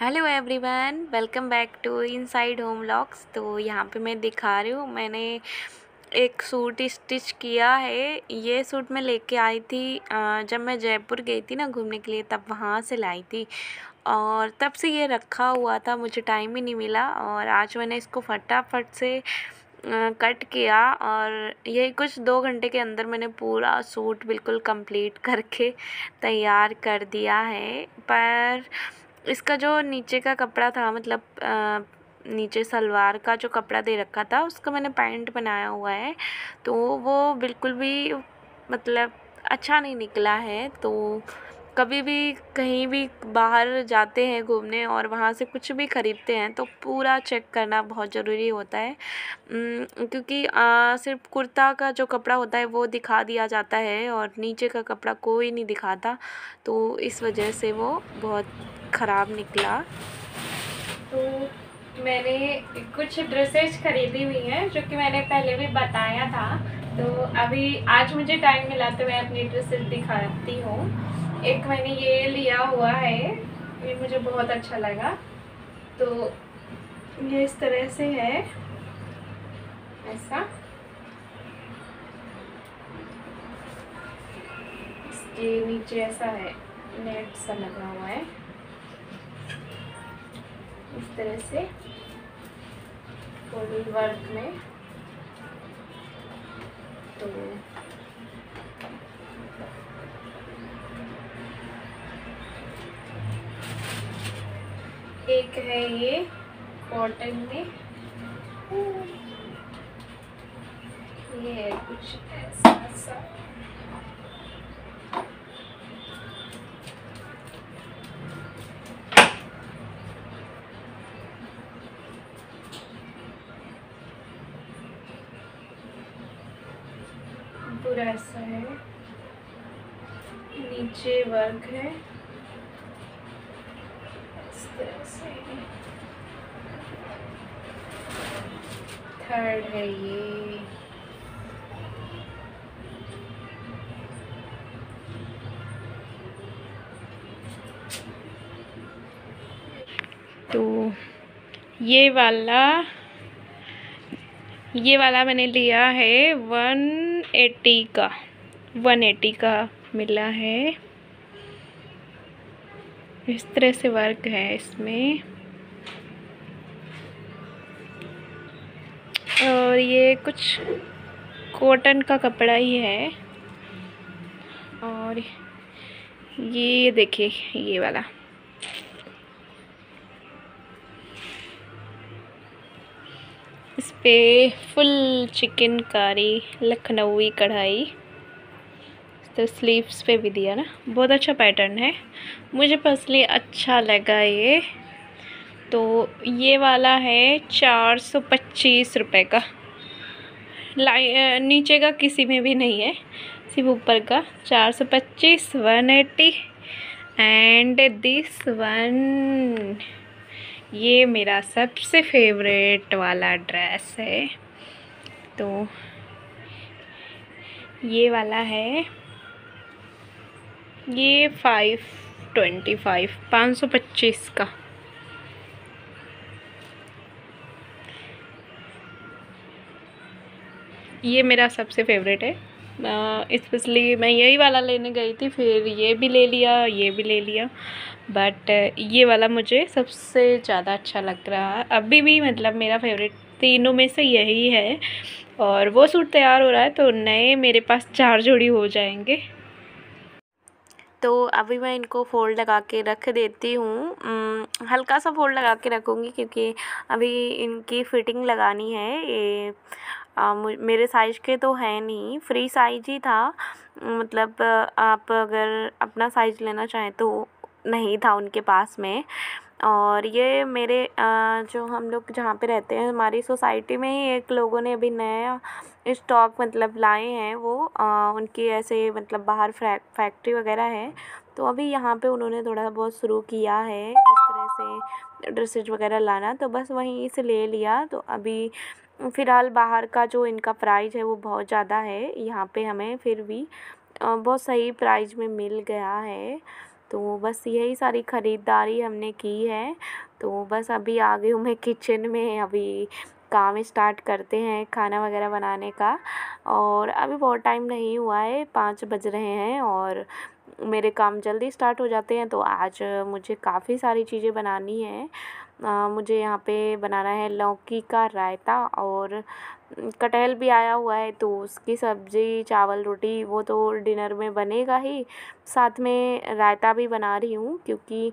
hello everyone welcome back to inside home vlogs तो यहाँ पे मैं दिखा रही हूँ मैंने एक सूट स्टिच किया है ये सूट मैं लेके आई थी जब मैं जयपुर गई थी ना घूमने के लिए तब वहाँ से लाई थी और तब से ये रखा हुआ था मुझे टाइम ही नहीं मिला और आज मैंने इसको फटाफट से कट किया और यही कुछ दो घंटे के अंदर मैंने पूरा सूट बिल्कुल कंप्लीट करके तैयार कर दिया है पर इसका जो नीचे का कपड़ा था मतलब आ, नीचे सलवार का जो कपड़ा दे रखा था उसका मैंने पैंट बनाया हुआ है तो वो बिल्कुल भी मतलब अच्छा नहीं निकला है तो कभी भी कहीं भी बाहर जाते हैं घूमने और वहाँ से कुछ भी ख़रीदते हैं तो पूरा चेक करना बहुत ज़रूरी होता है क्योंकि सिर्फ कुर्ता का जो कपड़ा होता है वो दिखा दिया जाता है और नीचे का कपड़ा कोई नहीं दिखाता तो इस वजह से वो बहुत ख़राब निकला तो मैंने कुछ ड्रेसेस ख़रीदी हुई हैं जो कि मैंने पहले भी बताया था तो अभी आज मुझे टाइम मिला तो मैं अपनी ड्रेसेस दिखाती हूँ एक मैंने ये लिया हुआ है ये मुझे बहुत अच्छा लगा तो ये इस तरह से है ऐसा इसके नीचे ऐसा है नेट सा लगा हुआ है इस तरह से फुल वर्क में तो एक है ये कॉटन में ये है कुछ ऐसा सा पूरा ऐसा है नीचे वर्क है कार्ड है ये तो ये वाला ये वाला मैंने लिया है वन एटी का वन एटी का मिला है इस तरह से वर्क है इसमें और ये कुछ कॉटन का कपड़ा ही है और ये देखिए ये वाला इस पे फुल चिकनकारी लखनवी कढ़ाई तो स्लीव्स पे भी दिया ना बहुत अच्छा पैटर्न है मुझे पर्सनली अच्छा लगा ये तो ये वाला है चार सौ पच्चीस रुपये का लाइ नीचे का किसी में भी नहीं है सिर्फ ऊपर का चार सौ पच्चीस one eighty and this one ये मेरा सबसे फेवरेट वाला ड्रेस है तो ये वाला है ये फाइव ट्वेंटी फाइव पाँच सौ पच्चीस का ये मेरा सबसे फेवरेट है इस्पेशली मैं यही वाला लेने गई थी फिर ये भी ले लिया ये भी ले लिया बट ये वाला मुझे सबसे ज़्यादा अच्छा लग रहा है अभी भी मतलब मेरा फेवरेट तीनों में से यही है और वो सूट तैयार हो रहा है तो नए मेरे पास चार जोड़ी हो जाएंगे तो अभी मैं इनको फ़ोल्ड लगा के रख देती हूँ हल्का सा फ़ोल्ड लगा के रखूँगी क्योंकि अभी इनकी फ़िटिंग लगानी है ये मेरे साइज़ के तो है नहीं फ़्री साइज़ ही था मतलब आप अगर अपना साइज़ लेना चाहें तो नहीं था उनके पास में और ये मेरे जो हम लोग जहाँ पे रहते हैं हमारी सोसाइटी में ही एक लोगों ने अभी नया स्टॉक मतलब लाए हैं वो उनकी ऐसे मतलब बाहर फैक्ट्री वगैरह है तो अभी यहाँ पे उन्होंने थोड़ा बहुत शुरू किया है इस तरह से ड्रेसेज वगैरह लाना तो बस वहीं से ले लिया तो अभी फ़िलहाल बाहर का जो इनका प्राइज है वो बहुत ज़्यादा है यहाँ पे हमें फिर भी बहुत सही प्राइज में मिल गया है तो बस यही सारी ख़रीदारी हमने की है तो बस अभी आ गई हूँ मैं किचन में अभी काम स्टार्ट करते हैं खाना वगैरह बनाने का और अभी बहुत टाइम नहीं हुआ है पाँच बज रहे हैं और मेरे काम जल्दी स्टार्ट हो जाते हैं तो आज मुझे काफ़ी सारी चीज़ें बनानी हैं मुझे यहाँ पे बनाना है लौकी का रायता और कटहल भी आया हुआ है तो उसकी सब्ज़ी चावल रोटी वो तो डिनर में बनेगा ही साथ में रायता भी बना रही हूँ क्योंकि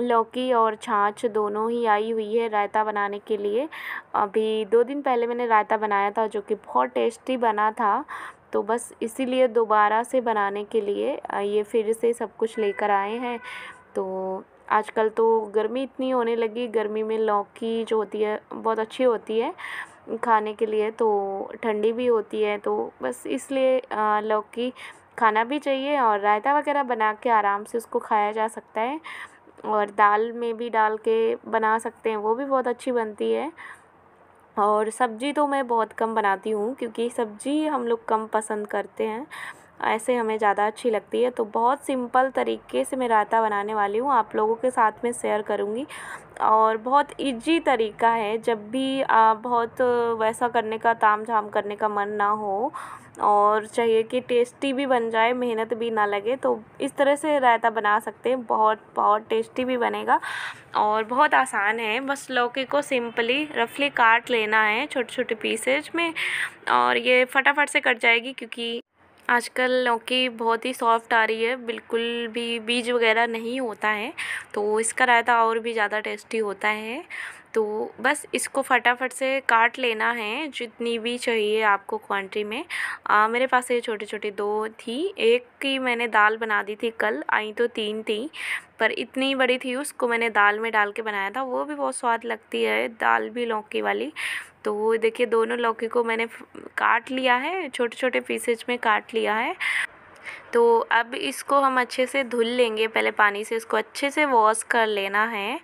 लौकी और छाछ दोनों ही आई हुई है रायता बनाने के लिए अभी दो दिन पहले मैंने रायता बनाया था जो कि बहुत टेस्टी बना था तो बस इसीलिए दोबारा से बनाने के लिए ये फिर से सब कुछ लेकर आए हैं तो आजकल तो गर्मी इतनी होने लगी गर्मी में लौकी जो होती है बहुत अच्छी होती है खाने के लिए तो ठंडी भी होती है तो बस इसलिए लौकी खाना भी चाहिए और रायता वगैरह बना के आराम से उसको खाया जा सकता है और दाल में भी डाल के बना सकते हैं वो भी बहुत अच्छी बनती है और सब्ज़ी तो मैं बहुत कम बनाती हूँ क्योंकि सब्ज़ी हम लोग कम पसंद करते हैं ऐसे हमें ज़्यादा अच्छी लगती है तो बहुत सिंपल तरीके से मैं रायता बनाने वाली हूँ आप लोगों के साथ में शेयर करूँगी और बहुत इजी तरीका है जब भी आप बहुत वैसा करने का ताम झाम करने का मन ना हो और चाहिए कि टेस्टी भी बन जाए मेहनत भी ना लगे तो इस तरह से रायता बना सकते हैं बहुत बहुत टेस्टी भी बनेगा और बहुत आसान है बस लौकी को सिंपली रफली काट लेना है छोटे छोटे पीसेज में और ये फटाफट से कट जाएगी क्योंकि आजकल लौकी बहुत ही सॉफ्ट आ रही है बिल्कुल भी बीज वगैरह नहीं होता है तो इसका रायता और भी ज़्यादा टेस्टी होता है तो बस इसको फटाफट से काट लेना है जितनी भी चाहिए आपको क्वांटिटी में आ, मेरे पास ये छोटी छोटी दो थी एक की मैंने दाल बना दी थी कल आई तो तीन थी पर इतनी बड़ी थी उसको मैंने दाल में डाल के बनाया था वो भी बहुत स्वाद लगती है दाल भी लौकी वाली तो वो देखिए दोनों लौकी को मैंने काट लिया है छोटे छोटे पीसेज में काट लिया है तो अब इसको हम अच्छे से धुल लेंगे पहले पानी से इसको अच्छे से वॉश कर लेना है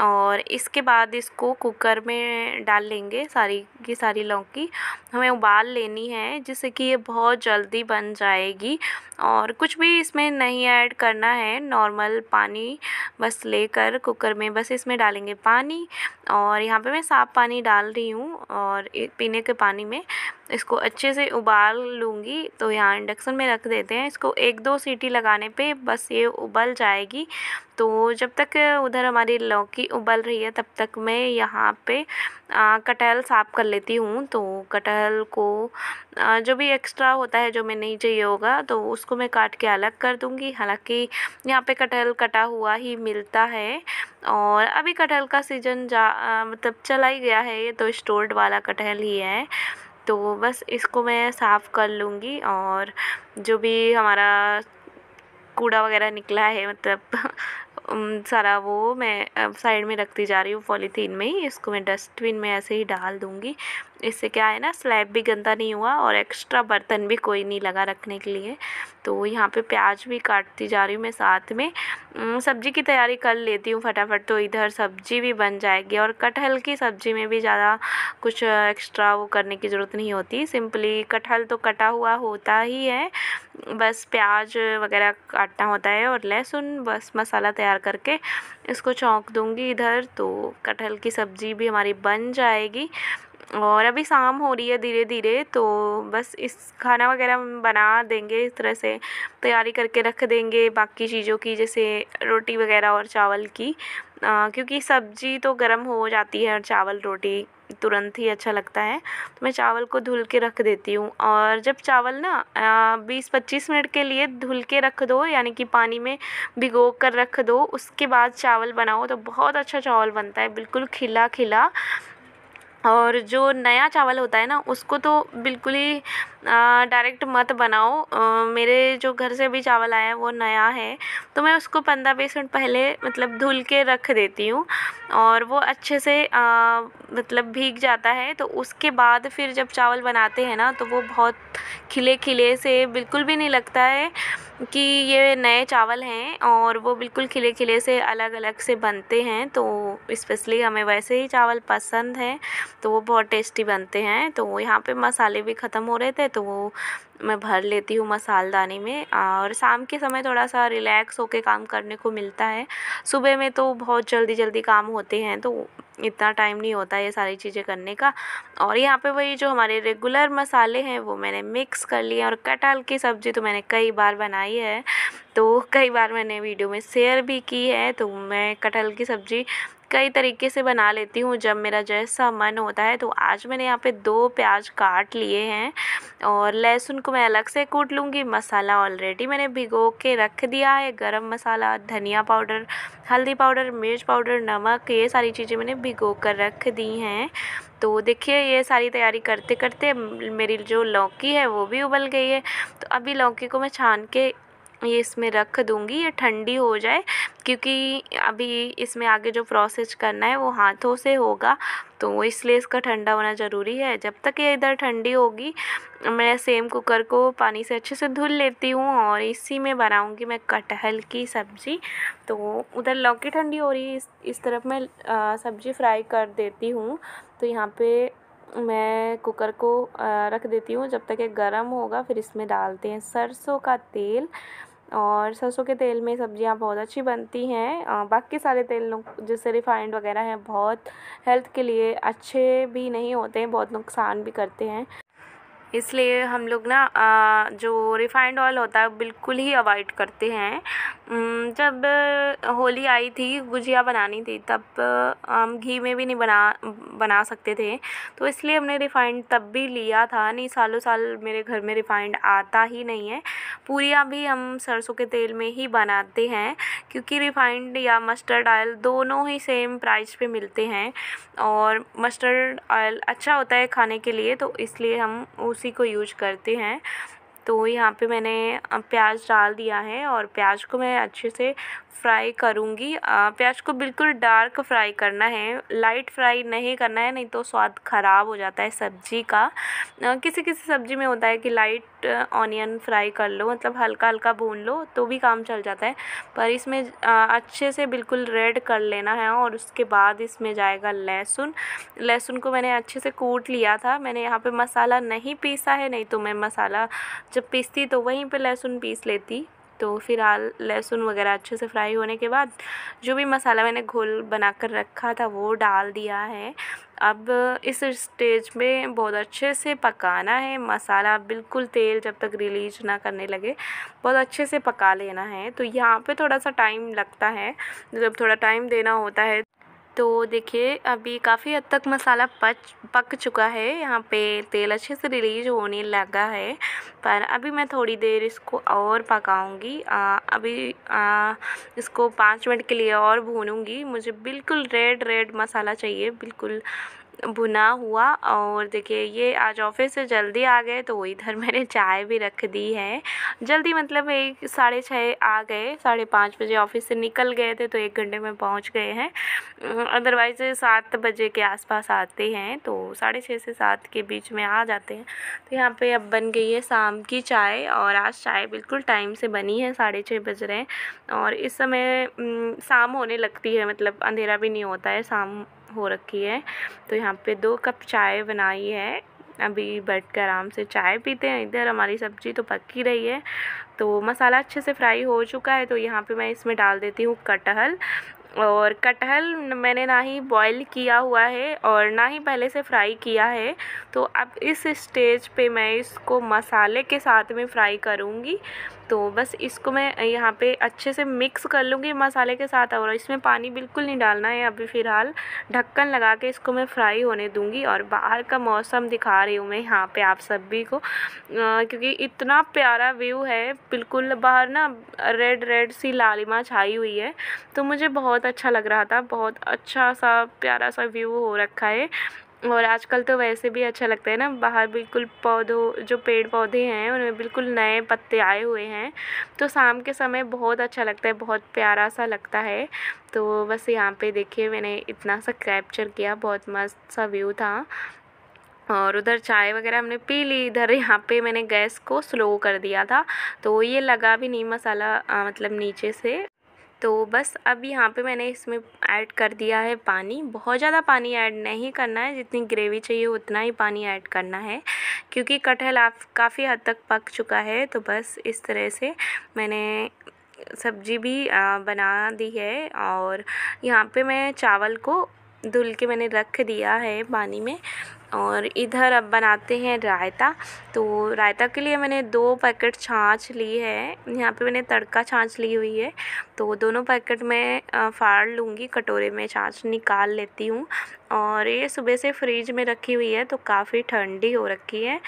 और इसके बाद इसको कुकर में डाल लेंगे सारी की सारी लौकी हमें उबाल लेनी है जिससे कि ये बहुत जल्दी बन जाएगी और कुछ भी इसमें नहीं ऐड करना है नॉर्मल पानी बस लेकर कुकर में बस इसमें डालेंगे पानी और यहाँ पे मैं साफ़ पानी डाल रही हूँ और पीने के पानी में इसको अच्छे से उबाल लूँगी तो यहाँ इंडक्शन में रख देते हैं इसको एक दो सीटी लगाने पे बस ये उबल जाएगी तो जब तक उधर हमारी लौकी उबल रही है तब तक मैं यहाँ पे कटहल साफ़ कर लेती हूँ तो कटहल को आ, जो भी एक्स्ट्रा होता है जो मैं नहीं चाहिए होगा तो उसको मैं काट के अलग कर दूँगी हालाँकि यहाँ पे कटहल कटा हुआ ही मिलता है और अभी कटहल का सीज़न जा मतलब चला ही गया है ये तो स्टोर्ड वाला कटहल ही है तो बस इसको मैं साफ़ कर लूँगी और जो भी हमारा कूड़ा वगैरह निकला है मतलब सारा वो मैं साइड में रखती जा रही हूँ पॉलीथीन में ही इसको मैं डस्टबिन में ऐसे ही डाल दूँगी इससे क्या है ना स्लैब भी गंदा नहीं हुआ और एक्स्ट्रा बर्तन भी कोई नहीं लगा रखने के लिए तो यहाँ पे प्याज भी काटती जा रही हूँ मैं साथ में सब्ज़ी की तैयारी कर लेती हूँ फटाफट तो इधर सब्ज़ी भी बन जाएगी और कटहल की सब्ज़ी में भी ज़्यादा कुछ एक्स्ट्रा वो करने की ज़रूरत नहीं होती सिंपली कटहल तो कटा हुआ होता ही है बस प्याज वगैरह काटना होता है और लहसुन बस मसाला तैयार करके इसको चौंक दूँगी इधर तो कटहल की सब्ज़ी भी हमारी बन जाएगी और अभी शाम हो रही है धीरे धीरे तो बस इस खाना वगैरह हम बना देंगे इस तरह से तैयारी करके रख देंगे बाकी चीज़ों की जैसे रोटी वगैरह और चावल की आ, क्योंकि सब्जी तो गर्म हो जाती है और चावल रोटी तुरंत ही अच्छा लगता है तो मैं चावल को धुल के रख देती हूँ और जब चावल ना बीस पच्चीस मिनट के लिए धुल के रख दो यानी कि पानी में भिगो कर रख दो उसके बाद चावल बनाओ तो बहुत अच्छा चावल बनता है बिल्कुल खिला खिला और जो नया चावल होता है ना उसको तो बिल्कुल ही डायरेक्ट मत बनाओ मेरे जो घर से भी चावल आया है वो नया है तो मैं उसको पंद्रह बीस मिनट पहले मतलब धुल के रख देती हूँ और वो अच्छे से आ, मतलब भीग जाता है तो उसके बाद फिर जब चावल बनाते हैं ना तो वो बहुत खिले खिले से बिल्कुल भी नहीं लगता है कि ये नए चावल हैं और वो बिल्कुल खिले खिले से अलग अलग से बनते हैं तो स्पेशली हमें वैसे ही चावल पसंद हैं तो वो बहुत टेस्टी बनते हैं तो यहाँ पे मसाले भी ख़त्म हो रहे थे तो वो मैं भर लेती हूँ मसालदानी में और शाम के समय थोड़ा सा रिलैक्स होकर काम करने को मिलता है सुबह में तो बहुत जल्दी जल्दी काम होते हैं तो इतना टाइम नहीं होता ये सारी चीज़ें करने का और यहाँ पे वही जो हमारे रेगुलर मसाले हैं वो मैंने मिक्स कर लिए और कटहल की सब्ज़ी तो मैंने कई बार बनाई है तो कई बार मैंने वीडियो में शेयर भी की है तो मैं कटहल की सब्ज़ी कई तरीके से बना लेती हूँ जब मेरा जैसा मन होता है तो आज मैंने यहाँ पे दो प्याज काट लिए हैं और लहसुन को मैं अलग से कूट लूँगी मसाला ऑलरेडी मैंने भिगो के रख दिया है गरम मसाला धनिया पाउडर हल्दी पाउडर मिर्च पाउडर नमक ये सारी चीज़ें मैंने भिगो कर रख दी हैं तो देखिए ये सारी तैयारी करते करते मेरी जो लौकी है वो भी उबल गई है तो अभी लौकी को मैं छान के ये इसमें रख दूँगी ये ठंडी हो जाए क्योंकि अभी इसमें आगे जो प्रोसेस करना है वो हाथों से होगा तो इसलिए इसका ठंडा होना ज़रूरी है जब तक ये इधर ठंडी होगी मैं सेम कुकर को पानी से अच्छे से धुल लेती हूँ और इसी में बनाऊँगी मैं कटहल की सब्ज़ी तो उधर लौकी ठंडी हो रही है इस, इस तरफ मैं सब्ज़ी फ्राई कर देती हूँ तो यहाँ पे मैं कुकर को रख देती हूँ जब तक ये गर्म होगा फिर इसमें डालते हैं सरसों का तेल और सरसों के तेल में सब्जियां बहुत अच्छी बनती हैं बाकी सारे लोग जैसे रिफाइंड वगैरह हैं बहुत हेल्थ के लिए अच्छे भी नहीं होते हैं बहुत नुकसान भी करते हैं इसलिए हम लोग ना जो रिफाइंड ऑयल होता है बिल्कुल ही अवॉइड करते हैं जब होली आई थी गुजिया बनानी थी तब हम घी में भी नहीं बना बना सकते थे तो इसलिए हमने रिफाइंड तब भी लिया था नहीं सालों साल मेरे घर में रिफाइंड आता ही नहीं है पूरियाँ भी हम सरसों के तेल में ही बनाते हैं क्योंकि रिफाइंड या मस्टर्ड ऑयल दोनों ही सेम प्राइस पे मिलते हैं और मस्टर्ड ऑयल अच्छा होता है खाने के लिए तो इसलिए हम उसी को यूज करते हैं तो यहाँ पे मैंने प्याज डाल दिया है और प्याज को मैं अच्छे से फ्राई करूँगी प्याज को बिल्कुल डार्क फ्राई करना है लाइट फ्राई नहीं करना है नहीं तो स्वाद ख़राब हो जाता है सब्ज़ी का किसी किसी सब्ज़ी में होता है कि लाइट ऑनियन फ्राई uh, कर लो मतलब हल्का हल्का भून लो तो भी काम चल जाता है पर इसमें अच्छे से बिल्कुल रेड कर लेना है और उसके बाद इसमें जाएगा लहसुन लहसुन को मैंने अच्छे से कूट लिया था मैंने यहाँ पे मसाला नहीं पीसा है नहीं तो मैं मसाला जब पीसती तो वहीं पे लहसुन पीस लेती तो फिर लहसुन वगैरह अच्छे से फ्राई होने के बाद जो भी मसाला मैंने घोल बनाकर रखा था वो डाल दिया है अब इस स्टेज में बहुत अच्छे से पकाना है मसाला बिल्कुल तेल जब तक रिलीज ना करने लगे बहुत अच्छे से पका लेना है तो यहाँ पे थोड़ा सा टाइम लगता है जब थोड़ा टाइम देना होता है तो देखिए अभी काफ़ी हद तक मसाला पच पक चुका है यहाँ पे तेल अच्छे से रिलीज होने लगा है पर अभी मैं थोड़ी देर इसको और पकाऊंगी अभी आ, इसको पाँच मिनट के लिए और भूनूंगी मुझे बिल्कुल रेड रेड मसाला चाहिए बिल्कुल भुना हुआ और देखिए ये आज ऑफिस से जल्दी आ गए तो इधर मैंने चाय भी रख दी है जल्दी मतलब एक साढ़े छः आ गए साढ़े पाँच बजे ऑफिस से निकल गए थे तो एक घंटे में पहुंच गए हैं अदरवाइज़ सात बजे के आसपास आते हैं तो साढ़े छः से सात के बीच में आ जाते हैं तो यहाँ पे अब बन गई है शाम की चाय और आज चाय बिल्कुल टाइम से बनी है साढ़े छः बज रहे हैं और इस समय शाम होने लगती है मतलब अंधेरा भी नहीं होता है शाम हो रखी है तो यहाँ पे दो कप चाय बनाई है अभी बैठ कर आराम से चाय पीते हैं इधर हमारी सब्ज़ी तो पकी रही है तो मसाला अच्छे से फ्राई हो चुका है तो यहाँ पे मैं इसमें डाल देती हूँ कटहल और कटहल मैंने ना ही बॉईल किया हुआ है और ना ही पहले से फ्राई किया है तो अब इस स्टेज पे मैं इसको मसाले के साथ में फ्राई करूँगी तो बस इसको मैं यहाँ पे अच्छे से मिक्स कर लूँगी मसाले के साथ और इसमें पानी बिल्कुल नहीं डालना है अभी फ़िलहाल ढक्कन लगा के इसको मैं फ्राई होने दूँगी और बाहर का मौसम दिखा रही हूँ मैं यहाँ पे आप सभी को आ, क्योंकि इतना प्यारा व्यू है बिल्कुल बाहर ना रेड रेड सी लालिमा छाई हुई है तो मुझे बहुत अच्छा लग रहा था बहुत अच्छा सा प्यारा सा व्यू हो रखा है और आजकल तो वैसे भी अच्छा लगता है ना बाहर बिल्कुल पौधों जो पेड़ पौधे हैं उनमें बिल्कुल नए पत्ते आए हुए हैं तो शाम के समय बहुत अच्छा लगता है बहुत प्यारा सा लगता है तो बस यहाँ पे देखिए मैंने इतना सा कैप्चर किया बहुत मस्त सा व्यू था और उधर चाय वगैरह हमने पी ली इधर यहाँ पे मैंने गैस को स्लो कर दिया था तो ये लगा भी नहीं मसाला आ, मतलब नीचे से तो बस अब यहाँ पे मैंने इसमें ऐड कर दिया है पानी बहुत ज़्यादा पानी ऐड नहीं करना है जितनी ग्रेवी चाहिए उतना ही पानी ऐड करना है क्योंकि कटहल आप काफ़ी हद तक पक चुका है तो बस इस तरह से मैंने सब्जी भी बना दी है और यहाँ पे मैं चावल को धुल के मैंने रख दिया है पानी में और इधर अब बनाते हैं रायता तो रायता के लिए मैंने दो पैकेट छाछ ली है यहाँ पे मैंने तड़का छाछ ली हुई है तो दोनों पैकेट मैं फाड़ लूँगी कटोरे में छाछ निकाल लेती हूँ और ये सुबह से फ्रिज में रखी हुई है तो काफ़ी ठंडी हो रखी है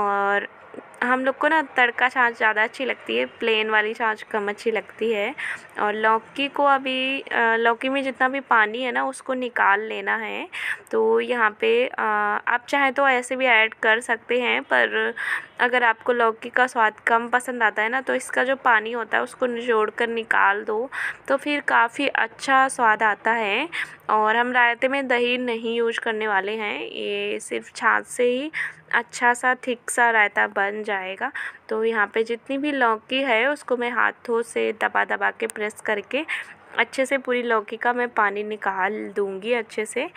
और हम लोग को ना तड़का छाछ ज़्यादा अच्छी लगती है प्लेन वाली छाछ कम अच्छी लगती है और लौकी को अभी लौकी में जितना भी पानी है ना उसको निकाल लेना है तो यहाँ पे आप चाहें तो ऐसे भी ऐड कर सकते हैं पर अगर आपको लौकी का स्वाद कम पसंद आता है ना तो इसका जो पानी होता है उसको निचोड़ कर निकाल दो तो फिर काफ़ी अच्छा स्वाद आता है और हम रायते में दही नहीं यूज करने वाले हैं ये सिर्फ छाछ से ही अच्छा सा थिक सा रायता बन जाएगा तो यहाँ पे जितनी भी लौकी है उसको मैं हाथों से दबा दबा के प्रेस करके अच्छे से पूरी लौकी का मैं पानी निकाल दूँगी अच्छे से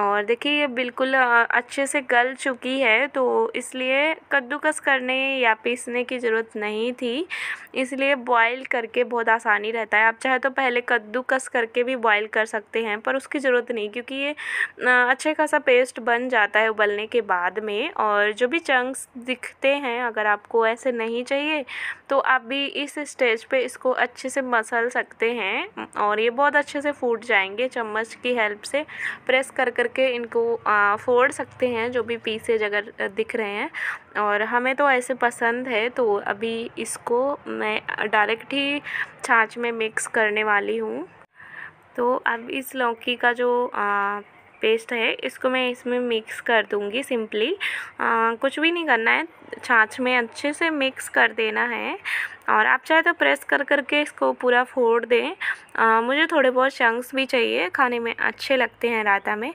और देखिए ये बिल्कुल अच्छे से गल चुकी है तो इसलिए कद्दूकस करने या पीसने की ज़रूरत नहीं थी इसलिए बॉईल करके बहुत आसानी रहता है आप चाहे तो पहले कद्दूकस करके भी बॉईल कर सकते हैं पर उसकी ज़रूरत नहीं क्योंकि ये अच्छे खासा पेस्ट बन जाता है उबलने के बाद में और जो भी चंक्स दिखते हैं अगर आपको ऐसे नहीं चाहिए तो आप भी इस स्टेज पर इसको अच्छे से मसल सकते हैं और ये बहुत अच्छे से फूट जाएंगे चम्मच की हेल्प से प्रेस कर कर करके इनको फोड़ सकते हैं जो भी पीसेज अगर दिख रहे हैं और हमें तो ऐसे पसंद है तो अभी इसको मैं डायरेक्ट ही छाछ में मिक्स करने वाली हूँ तो अब इस लौकी का जो आ, पेस्ट है इसको मैं इसमें मिक्स कर दूँगी सिंपली कुछ भी नहीं करना है छाछ में अच्छे से मिक्स कर देना है और आप चाहे तो प्रेस कर करके इसको पूरा फोड़ दें आ, मुझे थोड़े बहुत शंक्स भी चाहिए खाने में अच्छे लगते हैं रायता में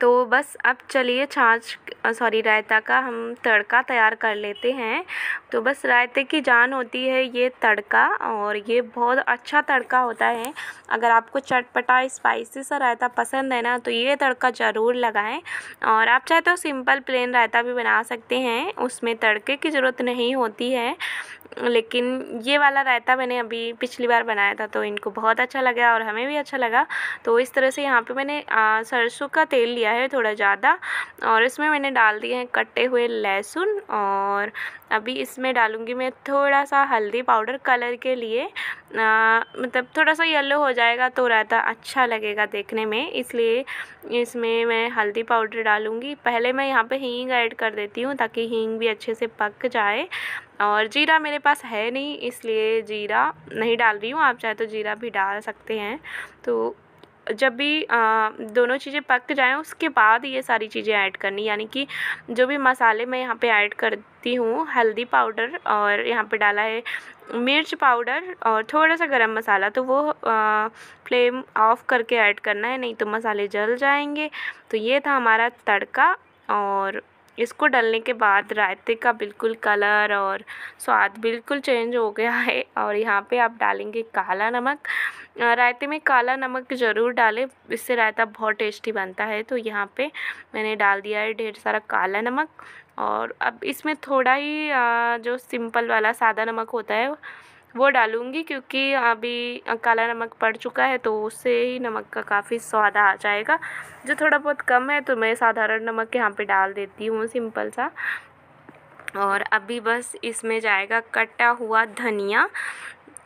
तो बस अब चलिए छाछ सॉरी रायता का हम तड़का तैयार कर लेते हैं तो बस रायते की जान होती है ये तड़का और ये बहुत अच्छा तड़का होता है अगर आपको चटपटा स्पाइसी सा रायता पसंद है ना तो ये तड़का ज़रूर लगाएं और आप चाहे तो सिंपल प्लेन रायता भी बना सकते हैं उसमें तड़के की ज़रूरत नहीं होती है लेकिन ये वाला रायता मैंने अभी पिछली बार बनाया था तो इनको बहुत अच्छा लगा और हमें भी अच्छा लगा तो इस तरह से यहाँ पे मैंने सरसों का तेल लिया है थोड़ा ज़्यादा और इसमें मैंने डाल दिए हैं कटे हुए लहसुन और अभी इसमें डालूँगी मैं थोड़ा सा हल्दी पाउडर कलर के लिए आ, मतलब थोड़ा सा येलो हो जाएगा तो रायता अच्छा लगेगा देखने में इसलिए इसमें मैं हल्दी पाउडर डालूँगी पहले मैं यहाँ पे हींग ऐड कर देती हूँ ताकि हींग भी अच्छे से पक जाए और जीरा मेरे पास है नहीं इसलिए जीरा नहीं डाल रही हूँ आप चाहे तो जीरा भी डाल सकते हैं तो जब भी दोनों चीज़ें पक जाएँ उसके बाद ये सारी चीज़ें ऐड करनी यानी कि जो भी मसाले मैं यहाँ पे ऐड करती हूँ हल्दी पाउडर और यहाँ पे डाला है मिर्च पाउडर और थोड़ा सा गरम मसाला तो वो आ, फ्लेम ऑफ़ करके ऐड करना है नहीं तो मसाले जल जाएंगे तो ये था हमारा तड़का और इसको डलने के बाद रायते का बिल्कुल कलर और स्वाद बिल्कुल चेंज हो गया है और यहाँ पे आप डालेंगे काला नमक रायते में काला नमक ज़रूर डालें इससे रायता बहुत टेस्टी बनता है तो यहाँ पे मैंने डाल दिया है ढेर सारा काला नमक और अब इसमें थोड़ा ही जो सिंपल वाला सादा नमक होता है वो डालूँगी क्योंकि अभी काला नमक पड़ चुका है तो उससे ही नमक का काफ़ी स्वाद आ जाएगा जो थोड़ा बहुत कम है तो मैं साधारण नमक यहाँ पे डाल देती हूँ सिंपल सा और अभी बस इसमें जाएगा कटा हुआ धनिया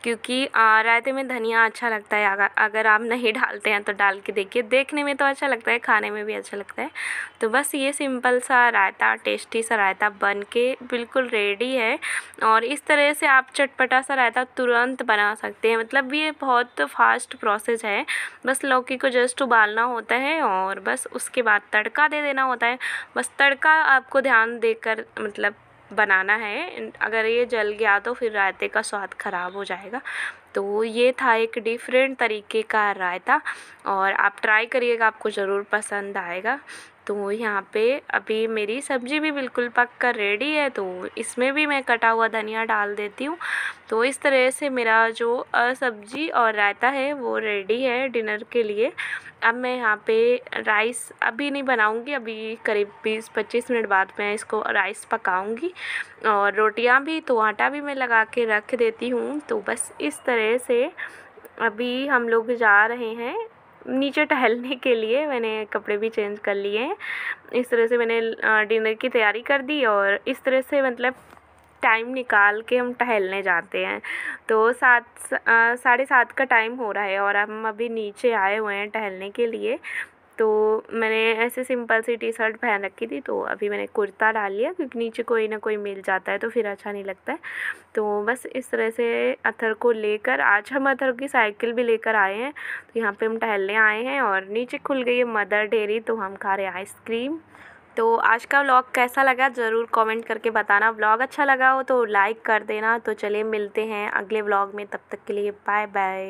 क्योंकि रायते में धनिया अच्छा लगता है अगर अगर आप नहीं डालते हैं तो डाल के देखिए देखने में तो अच्छा लगता है खाने में भी अच्छा लगता है तो बस ये सिंपल सा रायता टेस्टी सा रायता बन के बिल्कुल रेडी है और इस तरह से आप चटपटा सा रायता तुरंत बना सकते हैं मतलब ये बहुत फास्ट प्रोसेस है बस लौकी को जस्ट उबालना होता है और बस उसके बाद तड़का दे देना होता है बस तड़का आपको ध्यान देकर मतलब बनाना है अगर ये जल गया तो फिर रायते का स्वाद ख़राब हो जाएगा तो ये था एक डिफ़रेंट तरीके का रायता और आप ट्राई करिएगा आपको ज़रूर पसंद आएगा तो यहाँ पे अभी मेरी सब्ज़ी भी बिल्कुल पक कर रेडी है तो इसमें भी मैं कटा हुआ धनिया डाल देती हूँ तो इस तरह से मेरा जो सब्ज़ी और रायता है वो रेडी है डिनर के लिए अब मैं यहाँ पे राइस अभी नहीं बनाऊँगी अभी करीब बीस पच्चीस मिनट बाद मैं इसको राइस पकाऊँगी और रोटियाँ भी तो आटा भी मैं लगा के रख देती हूँ तो बस इस तरह से अभी हम लोग जा रहे हैं नीचे टहलने के लिए मैंने कपड़े भी चेंज कर लिए हैं इस तरह से मैंने डिनर की तैयारी कर दी और इस तरह से मतलब टाइम निकाल के हम टहलने जाते हैं तो सात साढ़े सात का टाइम हो रहा है और हम अभी नीचे आए हुए हैं टहलने के लिए तो मैंने ऐसे सिंपल सी टी शर्ट पहन रखी थी तो अभी मैंने कुर्ता डाल लिया क्योंकि नीचे कोई ना कोई मिल जाता है तो फिर अच्छा नहीं लगता है तो बस इस तरह से अथर को लेकर आज हम अथर की साइकिल भी लेकर आए हैं तो यहाँ पे हम टहलने आए हैं और नीचे खुल गई है मदर डेयरी तो हम खा रहे हैं आइसक्रीम तो आज का व्लॉग कैसा लगा ज़रूर कमेंट करके बताना व्लॉग अच्छा लगा हो तो लाइक कर देना तो चलिए मिलते हैं अगले व्लॉग में तब तक के लिए बाय बाय